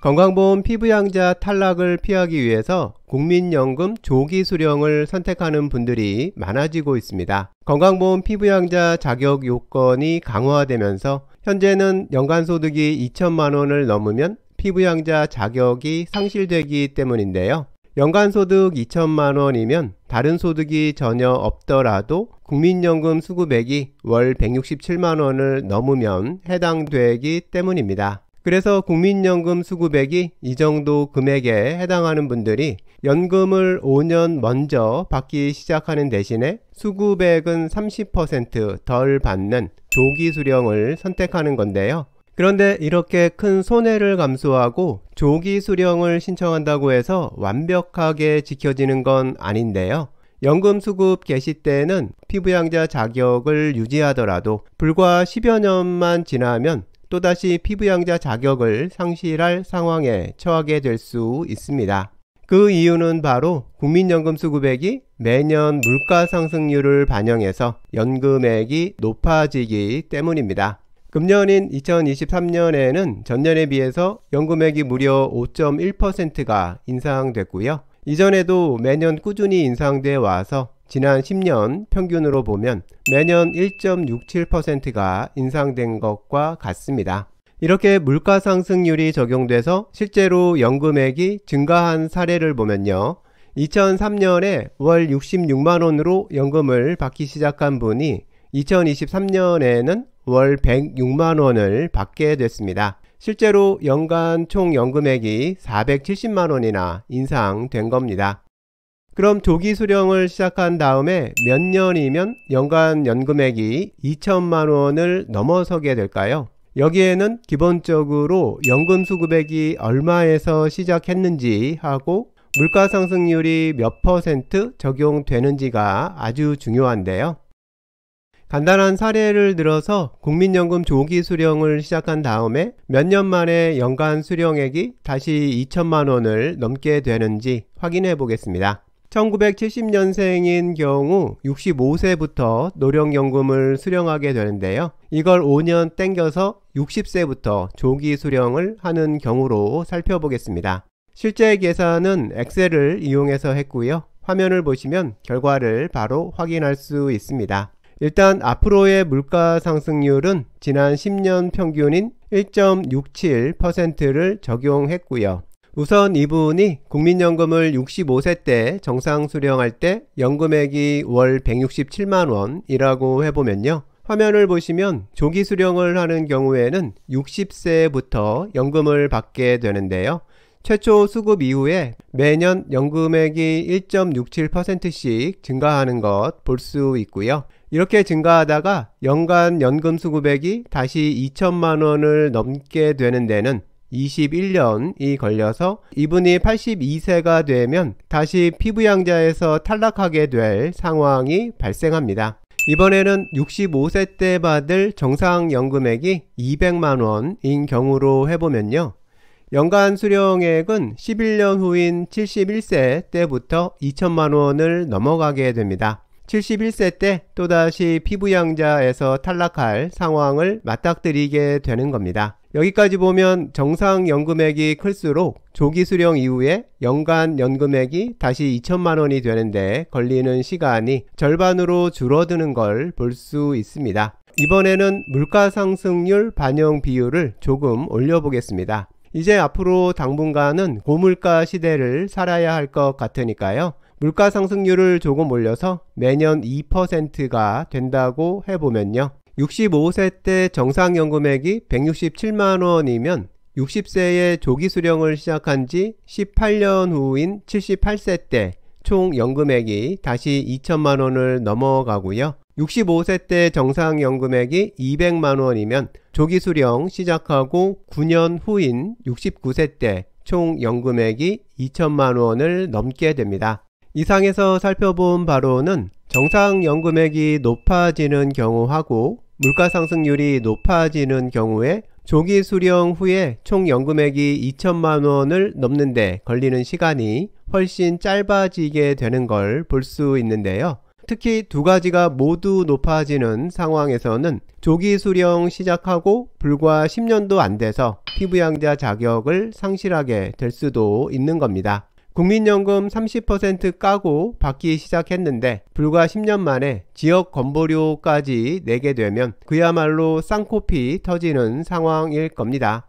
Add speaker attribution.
Speaker 1: 건강보험 피부양자 탈락을 피하기 위해서 국민연금 조기 수령을 선택하는 분들이 많아지고 있습니다. 건강보험 피부양자 자격 요건이 강화되면서 현재는 연간 소득이 2천만 원을 넘으면 피부양자 자격이 상실되기 때문인데요. 연간 소득 2천만 원이면 다른 소득이 전혀 없더라도 국민연금 수급액이 월 167만 원을 넘으면 해당되기 때문입니다. 그래서 국민연금 수급액이 이 정도 금액에 해당하는 분들이 연금을 5년 먼저 받기 시작하는 대신에 수급액은 30%덜 받는 조기 수령을 선택하는 건데요. 그런데 이렇게 큰 손해를 감수하고 조기 수령을 신청한다고 해서 완벽하게 지켜지는 건 아닌데요. 연금 수급 개시 때는 피부양자 자격을 유지하더라도 불과 10여 년만 지나면 또다시 피부양자 자격을 상실할 상황에 처하게 될 수 있습니다. 그 이유는 바로 국민연금 수급액이 매년 물가 상승률을 반영해서 연금액이 높아지기 때문입니다. 금년인 2023년에는 전년에 비해서 연금액이 무려 5.1%가 인상됐고요. 이전에도 매년 꾸준히 인상돼 와서 지난 10년 평균으로 보면 매년 1.67%가 인상된 것과 같습니다. 이렇게 물가 상승률이 적용돼서 실제로 연금액이 증가한 사례를 보면요. 2003년에 월 66만원으로 연금을 받기 시작한 분이 2023년에는 월 106만원을 받게 됐습니다. 실제로 연간 총 연금액이 470만원이나 인상된 겁니다. 그럼 조기 수령을 시작한 다음에 몇 년이면 연간 연금액이 2천만 원을 넘어서게 될까요? 여기에는 기본적으로 연금 수급액이 얼마에서 시작했는지 하고 물가 상승률이 몇 퍼센트 적용되는지가 아주 중요한데요. 간단한 사례를 들어서 국민연금 조기 수령을 시작한 다음에 몇 년 만에 연간 수령액이 다시 2천만 원을 넘게 되는지 확인해 보겠습니다. 1970년생인 경우 65세부터 노령연금을 수령하게 되는데요. 이걸 5년 땡겨서 60세부터 조기 수령을 하는 경우로 살펴보겠습니다. 실제 계산은 엑셀을 이용해서 했고요. 화면을 보시면 결과를 바로 확인할 수 있습니다. 일단 앞으로의 물가 상승률은 지난 10년 평균인 1.67%를 적용했고요. 우선 이분이 국민연금을 65세 때 정상 수령할 때 연금액이 월 167만원이라고 해보면요. 화면을 보시면 조기 수령을 하는 경우에는 60세부터 연금을 받게 되는데요. 최초 수급 이후에 매년 연금액이 1.67%씩 증가하는 것 볼 수 있고요. 이렇게 증가하다가 연간 연금 수급액이 다시 2천만 원을 넘게 되는 데는 21년이 걸려서 이분이 82세가 되면 다시 피부양자에서 탈락하게 될 상황이 발생합니다. 이번에는 65세 때 받을 정상연금액이 200만원인 경우로 해보면요. 연간 수령액은 11년 후인 71세 때부터 2천만원을 넘어가게 됩니다. 71세 때 또다시 피부양자에서 탈락할 상황을 맞닥뜨리게 되는 겁니다. 여기까지 보면 정상 연금액이 클수록 조기 수령 이후에 연간 연금액이 다시 2천만 원이 되는데 걸리는 시간이 절반으로 줄어드는 걸 볼 수 있습니다. 이번에는 물가 상승률 반영 비율을 조금 올려보겠습니다. 이제 앞으로 당분간은 고물가 시대를 살아야 할 것 같으니까요. 물가 상승률을 조금 올려서 매년 2%가 된다고 해보면요. 65세 때 정상연금액이 167만 원이면 60세에 조기 수령을 시작한 지 18년 후인 78세 때 총 연금액이 다시 2천만 원을 넘어가고요. 65세 때 정상연금액이 200만 원이면 조기 수령 시작하고 9년 후인 69세 때 총 연금액이 2천만 원을 넘게 됩니다. 이상에서 살펴본 바로는 정상연금액이 높아지는 경우하고 물가 상승률이 높아지는 경우에 조기 수령 후에 총 연금액이 2천만 원을 넘는데 걸리는 시간이 훨씬 짧아지게 되는 걸 볼 수 있는데요. 특히 두 가지가 모두 높아지는 상황에서는 조기 수령 시작하고 불과 10년도 안 돼서 피부양자 자격을 상실하게 될 수도 있는 겁니다. 국민연금 30% 까고 받기 시작했는데 불과 10년 만에 지역 건보료까지 내게 되면 그야말로 쌍코피 터지는 상황일 겁니다.